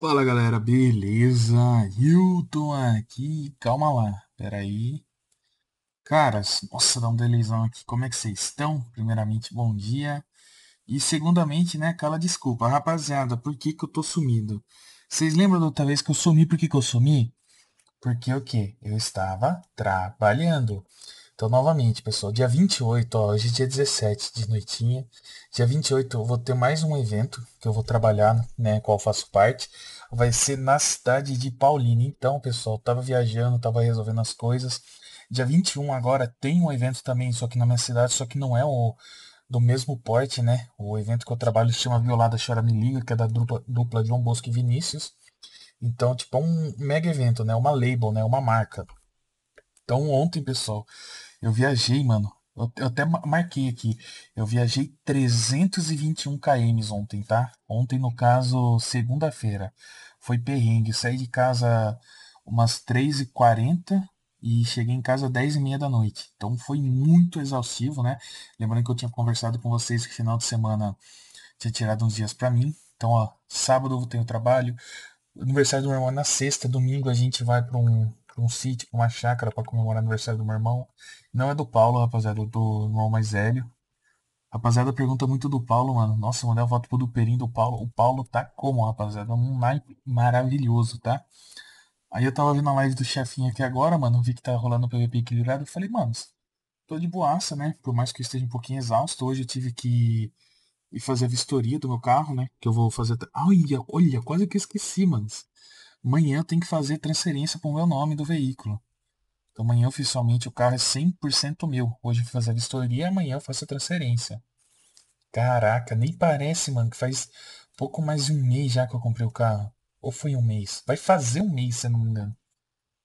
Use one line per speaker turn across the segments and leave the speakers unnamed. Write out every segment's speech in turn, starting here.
Fala galera, beleza? Hilton aqui, calma lá, peraí. Caras, nossa, dá um delizão aqui, como é que vocês estão? Primeiramente, bom dia. E segundamente, né, cala desculpa, rapaziada, por que que eu tô sumido? Vocês lembram da outra vez que eu sumi, por que que eu sumi? Porque o quê? Eu estava trabalhando. Então, novamente, pessoal, dia 28, ó, hoje é dia 17 de noitinha. Dia 28 eu vou ter mais um evento que eu vou trabalhar, né, qual faço parte. Vai ser na cidade de Paulínia. Então, pessoal, tava viajando, tava resolvendo as coisas. Dia 21 agora tem um evento também, só que na minha cidade, só que não é o do mesmo porte, né? O evento que eu trabalho se chama Violada Chora Me Liga, que é da dupla, dupla João Bosco e Vinícius. Então, tipo, é um mega evento, né? Uma label, né? Uma marca. Então, ontem, pessoal, eu viajei, mano. Eu, até marquei aqui. Eu viajei 321 km ontem, tá? Ontem, no caso, segunda-feira. Foi perrengue. Saí de casa umas 3h40 e cheguei em casa 10h30 da noite. Então foi muito exaustivo, né? Lembrando que eu tinha conversado com vocês que final de semana tinha tirado uns dias para mim. Então, ó, sábado eu tenho trabalho, aniversário do meu irmão é na sexta, domingo a gente vai para um para um sítio, uma chácara para comemorar o aniversário do meu irmão. Não é do Paulo, rapaziada, é do irmão mais velho. Rapaziada pergunta é muito do Paulo, mano. Nossa, mandei mandar voto pro Duperim do Paulo. O Paulo tá como, rapaziada? Um naipe maravilhoso, tá? Aí eu tava vendo a live do chefinho aqui agora, mano. Vi que tá rolando o PVP equilibrado. Eu falei, mano, tô de boaça, né? Por mais que eu esteja um pouquinho exausto. Hoje eu tive que ir fazer a vistoria do meu carro, né? Que eu vou fazer. Olha, olha, quase que eu esqueci, mano amanhã eu tenho que fazer transferência para o meu nome do veículo. Então amanhã oficialmente o carro é 100% meu. Hoje eu vou fazer a vistoria amanhã eu faço a transferência. Caraca, nem parece, mano, que faz pouco mais de um mês já que eu comprei o carro. Ou foi um mês? Vai fazer um mês, se eu não me engano.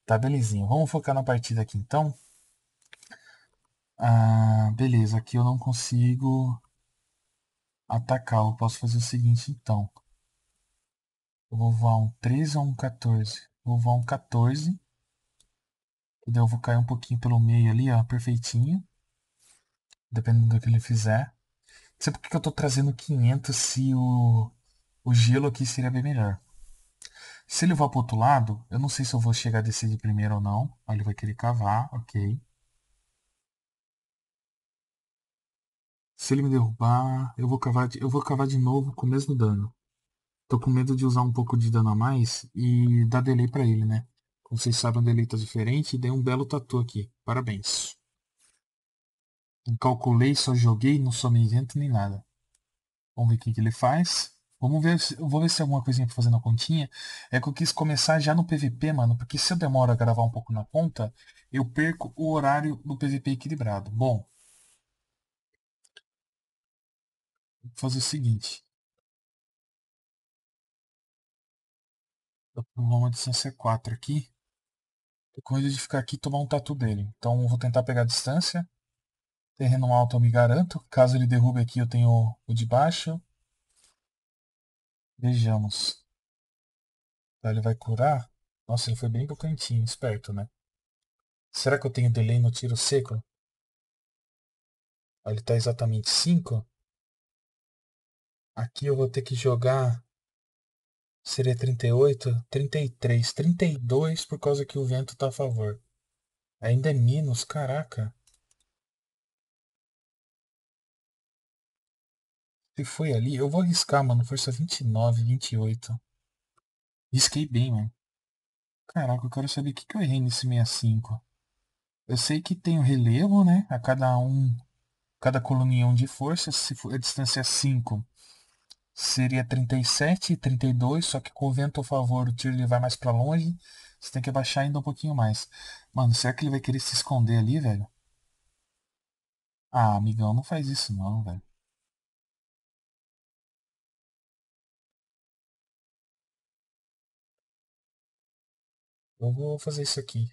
Tá, belezinha. Vamos focar na partida aqui então. Ah, beleza, aqui eu não consigo atacar. Eu posso fazer o seguinte então. Eu vou voar um 13 ou um 14? Vou voar um 14. E daí eu vou cair um pouquinho pelo meio ali, ó, perfeitinho. Dependendo do que ele fizer. Não sei porque que eu tô trazendo 500 se o, o gelo aqui seria bem melhor. Se ele voar pro outro lado, eu não sei se eu vou chegar a descer de primeiro ou não. Olha, ele vai querer cavar, ok. Se ele me derrubar, eu vou cavar de, eu vou cavar de novo com o mesmo dano. Tô com medo de usar um pouco de dano a mais e dar delay pra ele, né? Como vocês sabem, o delay tá diferente e dei um belo tatu aqui. Parabéns. Não calculei, só joguei, não sou vento nem nada. Vamos ver o que, ele faz. Vamos ver, se, vou ver se tem alguma coisinha pra fazer na continha. É que eu quis começar já no PVP, mano, porque se eu demoro a gravar um pouco na conta, eu perco o horário do PVP equilibrado. Bom, vou fazer o seguinte. Tô com uma distância 4 aqui. Tô com medo de ficar aqui e tomar um tatu dele. Então vou tentar pegar a distância. Terreno alto eu me garanto. Caso ele derrube aqui, eu tenho o de baixo. Vejamos. Tá, ele vai curar? Nossa, ele foi bem pro cantinho, esperto, né? Será que eu tenho delay no tiro seco? Ah, ele tá exatamente 5. Aqui eu vou ter que jogar Seria 38, 33, 32 por causa que o vento tá a favor. Ainda é menos, caraca. Se foi ali, eu vou arriscar, mano. Força 29, 28. Risquei bem, mano. Caraca, eu quero saber o que, que eu errei nesse 65. Eu sei que tem o relevo, né? A cada um, cada coluninha de força, se for, a distância é 5 seria 37 e 32, só que com o vento a favor o tiro ele vai mais para longe. Você tem que abaixar ainda um pouquinho mais. Mano, será que ele vai querer se esconder ali, velho? Ah, amigão, não faz isso não, velho. Eu vou fazer isso aqui.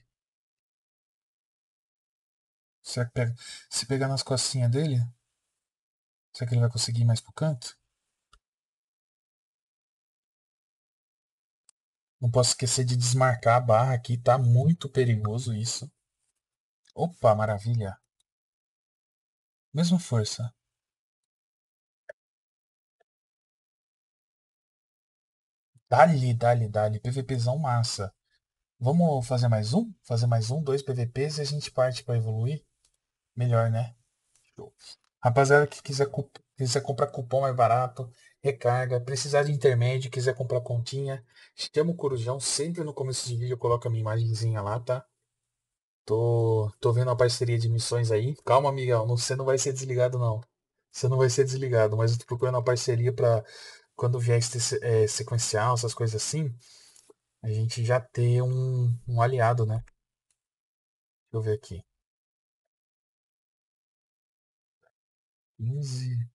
Será que pega... se pegar nas costinhas dele? Será que ele vai conseguir mais pro canto? Não posso esquecer de desmarcar a barra aqui, tá muito perigoso isso. Opa, maravilha. Mesma força. Dali, dali, dali. PVPzão massa. Vamos fazer mais um? Fazer mais um, dois PVPs e a gente parte para evoluir? Melhor, né? Rapaziada que quiser, quiser comprar cupom mais barato, recarga, precisar de intermédio, quiser comprar continha, chama o Corujão, sempre no começo de vídeo eu coloco a minha imagenzinha lá, tá? Tô, tô vendo uma parceria de missões aí. Calma, amigão, você não vai ser desligado não. Você não vai ser desligado, mas eu tô procurando uma parceria para quando vier é, sequencial, essas coisas assim, a gente já ter um, um aliado, né? Deixa eu ver aqui. 15.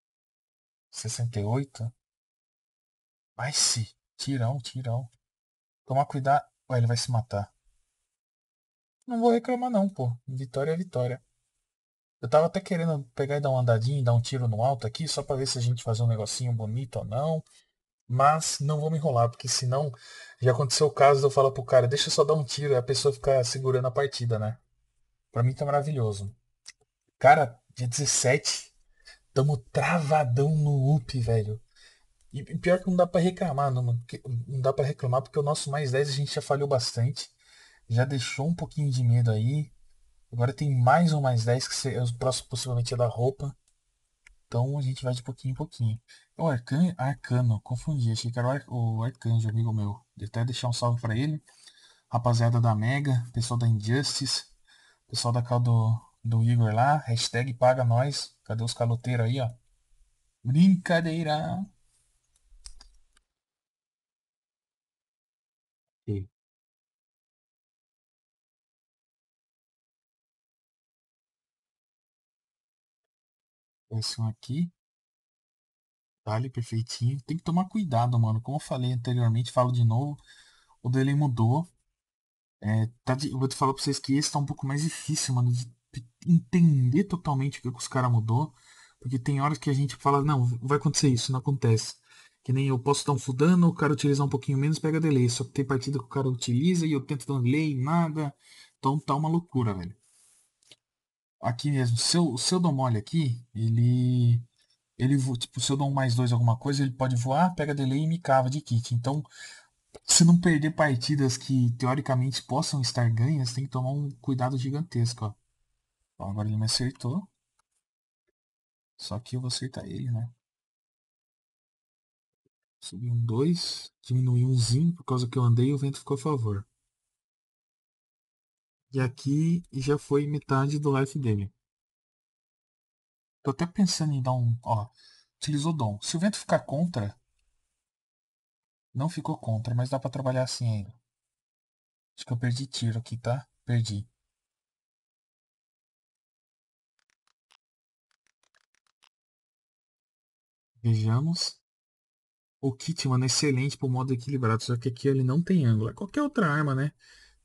68. Vai se. Tirão, tirão. Tomar cuidado. Ué, ele vai se matar. Não vou reclamar não, pô. Vitória é vitória. Eu tava até querendo pegar e dar uma andadinha e dar um tiro no alto aqui, só pra ver se a gente fazer um negocinho bonito ou não. Mas não vou me enrolar, porque senão já aconteceu o caso de eu falar pro cara, deixa eu só dar um tiro e a pessoa ficar segurando a partida, né? Pra mim tá maravilhoso. Cara, dia 17, Tamo travadão no up, velho. E pior que não dá para reclamar, não, Não dá para reclamar porque o nosso mais 10 a gente já falhou bastante. Já deixou um pouquinho de medo aí. Agora tem mais um mais 10 que é o próximo possivelmente é da roupa. Então a gente vai de pouquinho em pouquinho. O Arcan... Arcano, confundi, achei que era o, Ar... o Arcanjo, amigo meu. Vou até deixar um salve para ele. Rapaziada da Mega, pessoal da Injustice, pessoal da cal do, do Igor lá, hashtag paga nós. Cadê os caloteiros aí, ó? Brincadeira. E. Esse um aqui. ali, perfeitinho. Tem que tomar cuidado, mano. Como eu falei anteriormente, falo de novo. O dele mudou. É, tá de... Eu vou te falar pra vocês que esse tá um pouco mais difícil, mano, de entender totalmente o que os caras mudou, porque tem horas que a gente fala, não, vai acontecer isso, não acontece. Que nem eu posso dar um fudano, o cara utilizar um pouquinho menos, pega delay. Só que tem partida que o cara utiliza e eu tento dar delay e nada. Então tá uma loucura, velho. Aqui mesmo, se eu, se eu dou mole aqui, ele ele tipo, se eu dou um mais dois alguma coisa, ele pode voar, pega delay e me cava de kit. Então, se não perder partidas que teoricamente possam estar ganhas, tem que tomar um cuidado gigantesco. Ó. Bom, agora ele me acertou. Só que eu vou acertar ele, né? Subi um 2, diminui umzinho por causa que eu andei e o vento ficou a favor. E aqui já foi metade do life dele. Tô até pensando em dar um... Ó, utilizou dom. Se o vento ficar contra... Não ficou contra, mas dá pra trabalhar assim ainda. Acho que eu perdi tiro aqui, tá? Perdi. Vejamos. O kit, mano, é excelente pro modo equilibrado, só que aqui ele não tem ângulo. É qualquer outra arma, né?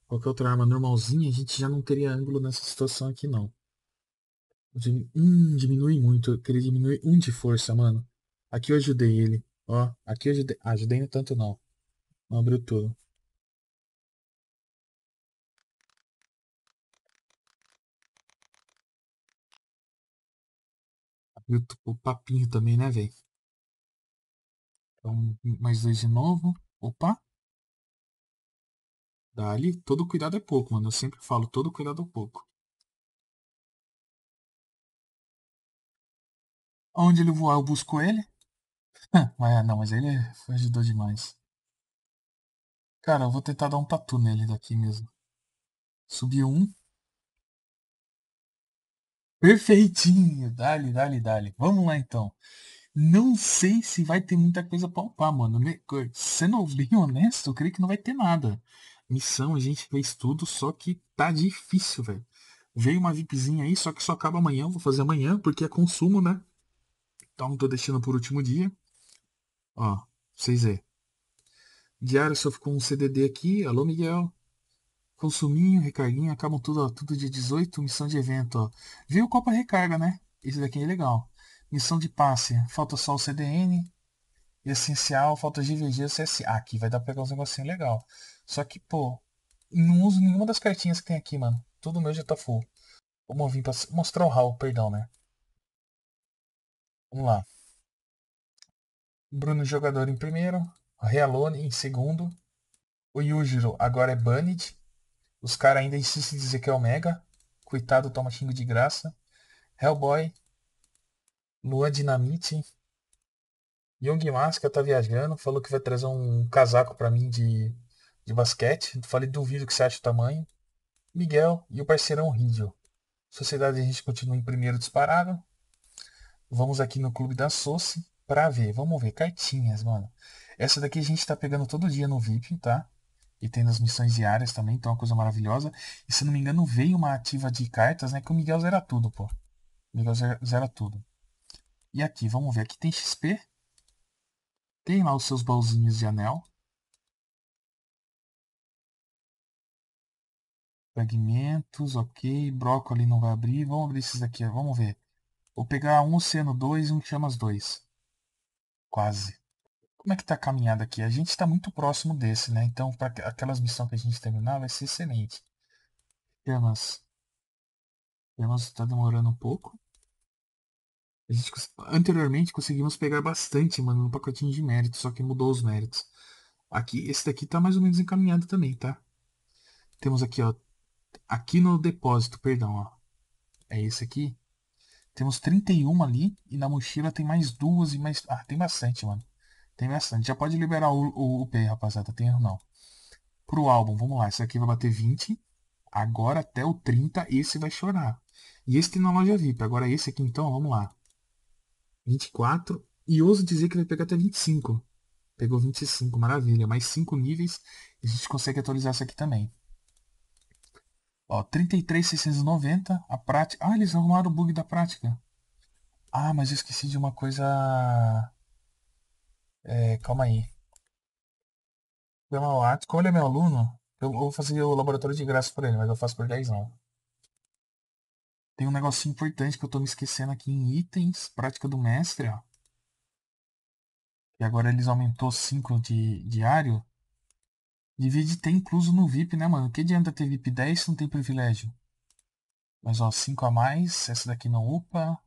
Qualquer outra arma normalzinha, a gente já não teria ângulo nessa situação aqui, não. Hum, diminui muito. Eu queria diminuir um de força, mano. Aqui eu ajudei ele. Ó, aqui eu ajudei. Ah, ajudei não tanto, não. Não abriu tudo. Abriu o papinho também, né, velho? Então, mais dois de novo. Opa! Dali, todo cuidado é pouco, mano. Eu sempre falo, todo cuidado é pouco. Onde ele voar, eu busco ele? mas, ah, não, mas ele ajudou demais. Cara, eu vou tentar dar um tatu nele daqui mesmo. Subiu um. Perfeitinho. Dali, dali, dali. Vamos lá então não sei se vai ter muita coisa pra upar, mano. Sendo bem honesto, eu creio que não vai ter nada. Missão, a gente fez tudo, só que tá difícil, velho. Veio uma VIPzinha aí, só que só acaba amanhã, vou fazer amanhã, porque é consumo, né? Então tô deixando por último dia. Ó, vocês verem. Diário só ficou um CDD aqui. Alô, Miguel. Consuminho, recarguinho, acabam tudo, ó, tudo dia 18, missão de evento, ó. Veio o Copa Recarga, né? Esse daqui é legal missão de passe. Falta só o CDN. Essencial, falta GVG, CS, Ah, aqui vai dar pra pegar uns negocinho legal. Só que, pô, não uso nenhuma das cartinhas que tem aqui, mano. Tudo meu já tá full. Vamos vir pra mostrar o hall, perdão, né? Vamos lá. Bruno jogador em primeiro. Realone em segundo. O Yujiro agora é banned. Os caras ainda insistem em dizer que é Omega. Coitado, toma xingo de graça. Hellboy Lua Dinamite. Yogi Masca tá viajando, falou que vai trazer um casaco para mim de, de basquete. Falei, duvido que você acha o tamanho. Miguel e o parceirão Rídio. Sociedade a gente continua em primeiro disparado. Vamos aqui no Clube da Sosse pra ver. Vamos ver, cartinhas, mano. Essa daqui a gente tá pegando todo dia no VIP, tá? E tem nas missões diárias também, então é uma coisa maravilhosa. E se não me engano, veio uma ativa de cartas, né? Que o Miguel zera tudo, pô. O Miguel zera, zera tudo. E aqui, vamos ver, aqui tem XP. Tem lá os seus baúzinhos de anel. Fragmentos, ok. Brócolis não vai abrir. Vamos abrir esses aqui. vamos ver. Vou pegar um seno 2 e um chamas 2. Quase. Como é que tá a caminhada aqui? A gente está muito próximo desse, né? Então, para aquelas missões que a gente terminar, vai ser excelente. Chamas. Chamas está demorando um pouco. A gente, anteriormente conseguimos pegar bastante, mano, no pacotinho de mérito, só que mudou os méritos. Aqui, esse daqui tá mais ou menos encaminhado também, tá? Temos aqui, ó. Aqui no depósito, perdão, ó. É esse aqui. Temos 31 ali. E na mochila tem mais duas e mais. Ah, tem bastante, mano. Tem bastante. Já pode liberar o, o, o rapaziada. Tem erro não. Pro álbum, vamos lá. Esse aqui vai bater 20. Agora até o 30, esse vai chorar. E esse tem na loja VIP. Agora esse aqui, então, vamos lá. 24. E ouso dizer que vai pegar até 25. Pegou 25, maravilha. Mais 5 níveis. A gente consegue atualizar isso aqui também. Ó, 33,690. A prática. Ah, eles arrumaram o bug da prática. Ah, mas eu esqueci de uma coisa. É, calma aí. Escolha é meu aluno. Eu vou fazer o laboratório de graça por ele, mas eu faço por 10 não. Tem um negócio importante que eu tô me esquecendo aqui em itens, prática do mestre, ó. E agora eles aumentou 5 de diário. Divide tem incluso no VIP, né, mano? Que adianta ter VIP 10 se não tem privilégio? Mas, ó, 5 a mais. Essa daqui não upa.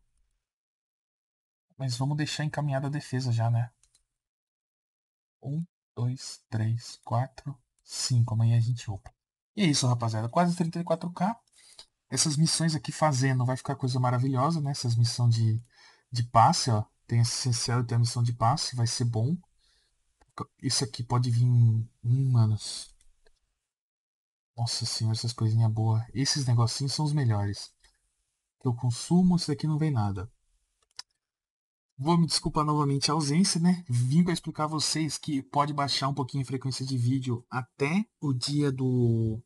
Mas vamos deixar encaminhada a defesa já, né? 1, 2, 3, 4, 5. Amanhã a gente upa. E é isso, rapaziada. Quase 34k essas missões aqui fazendo vai ficar coisa maravilhosa, né? Essas missões de, de passe, ó. Tem esse essencial tem a missão de passe, vai ser bom. Isso aqui pode vir. Hum, manos. Nossa senhora, essas coisinhas boas. Esses negocinhos são os melhores. Eu consumo, isso daqui não vem nada. Vou me desculpar novamente a ausência, né? Vim para explicar a vocês que pode baixar um pouquinho a frequência de vídeo até o dia do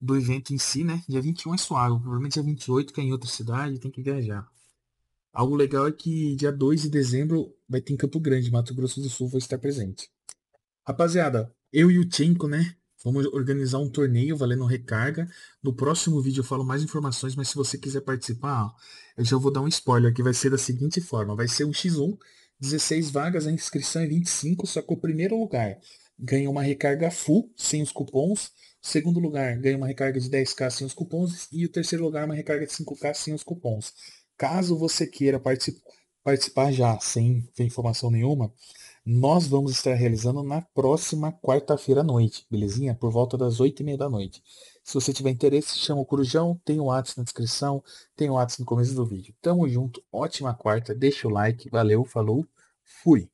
do evento em si, né? Dia 21 é suave, provavelmente dia 28, que é em outra cidade, tem que viajar. Algo legal é que dia 2 de dezembro vai ter em Campo Grande, Mato Grosso do Sul, vai estar presente. Rapaziada, eu e o Tchenko, né? Vamos organizar um torneio valendo recarga. No próximo vídeo eu falo mais informações, mas se você quiser participar, eu já vou dar um spoiler que vai ser da seguinte forma. Vai ser um X1, 16 vagas, a inscrição é 25, só que o primeiro lugar ganha uma recarga full sem os cupons. O segundo lugar ganha uma recarga de 10k sem os cupons. E o terceiro lugar uma recarga de 5k sem os cupons. Caso você queira particip participar já sem ter informação nenhuma, nós vamos estar realizando na próxima quarta-feira à noite, belezinha? Por volta das 8 e meia da noite. Se você tiver interesse, chama o Corujão, tem o WhatsApp na descrição, tem o WhatsApp no começo do vídeo. Tamo junto, ótima quarta, deixa o like, valeu, falou, fui!